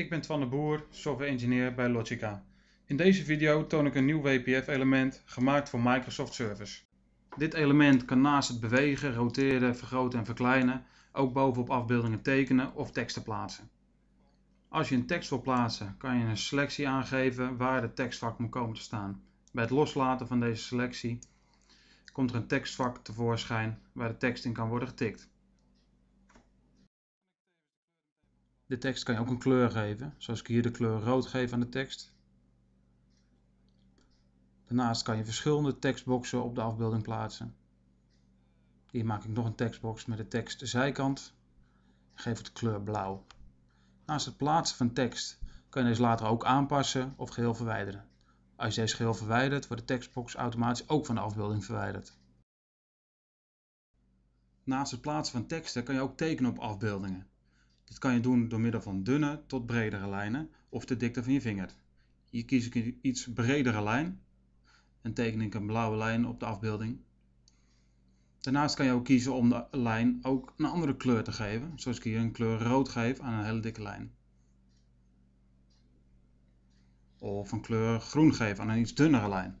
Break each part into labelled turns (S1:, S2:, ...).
S1: Ik ben Twan de Boer, software engineer bij Logica. In deze video toon ik een nieuw WPF element gemaakt voor Microsoft Service. Dit element kan naast het bewegen, roteren, vergroten en verkleinen ook bovenop afbeeldingen tekenen of teksten plaatsen. Als je een tekst wil plaatsen kan je een selectie aangeven waar de tekstvak moet komen te staan. Bij het loslaten van deze selectie komt er een tekstvak tevoorschijn waar de tekst in kan worden getikt. De tekst kan je ook een kleur geven, zoals ik hier de kleur rood geef aan de tekst. Daarnaast kan je verschillende tekstboxen op de afbeelding plaatsen. Hier maak ik nog een tekstbox met de tekst zijkant. Geef het kleur blauw. Naast het plaatsen van tekst kan je deze later ook aanpassen of geheel verwijderen. Als je deze geheel verwijdert, wordt de tekstbox automatisch ook van de afbeelding verwijderd. Naast het plaatsen van teksten kan je ook tekenen op afbeeldingen. Dit kan je doen door middel van dunne tot bredere lijnen of de dikte van je vinger. Hier kies ik een iets bredere lijn en teken ik een blauwe lijn op de afbeelding. Daarnaast kan je ook kiezen om de lijn ook een andere kleur te geven, zoals ik hier een kleur rood geef aan een hele dikke lijn. Of een kleur groen geef aan een iets dunnere lijn.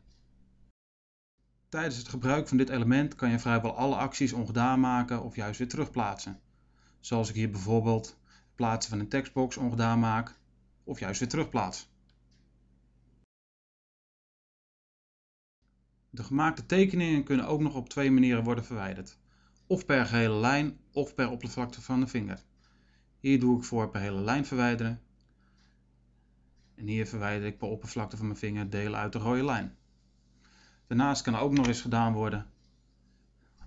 S1: Tijdens het gebruik van dit element kan je vrijwel alle acties ongedaan maken of juist weer terugplaatsen. Zoals ik hier bijvoorbeeld plaatsen van een tekstbox ongedaan maak of juist weer terugplaats. De gemaakte tekeningen kunnen ook nog op twee manieren worden verwijderd. Of per gehele lijn of per oppervlakte van de vinger. Hier doe ik voor per hele lijn verwijderen. En hier verwijder ik per oppervlakte van mijn vinger delen uit de rode lijn. Daarnaast kan ook nog eens gedaan worden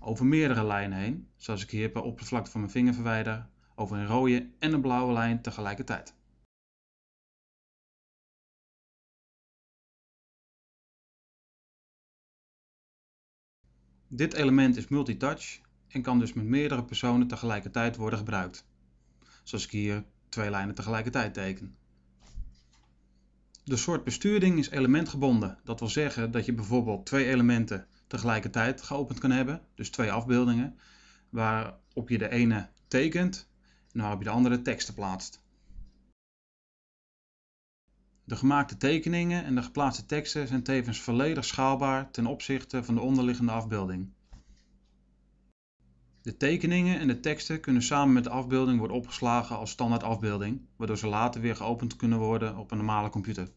S1: over meerdere lijnen heen. Zoals ik hier per oppervlakte van mijn vinger verwijder over een rode en een blauwe lijn tegelijkertijd. Dit element is multitouch en kan dus met meerdere personen tegelijkertijd worden gebruikt. Zoals ik hier twee lijnen tegelijkertijd teken. De soort besturing is elementgebonden. Dat wil zeggen dat je bijvoorbeeld twee elementen tegelijkertijd geopend kan hebben, dus twee afbeeldingen, waarop je de ene tekent nou je de andere teksten plaatst. De gemaakte tekeningen en de geplaatste teksten zijn tevens volledig schaalbaar ten opzichte van de onderliggende afbeelding. De tekeningen en de teksten kunnen samen met de afbeelding worden opgeslagen als standaard afbeelding, waardoor ze later weer geopend kunnen worden op een normale computer.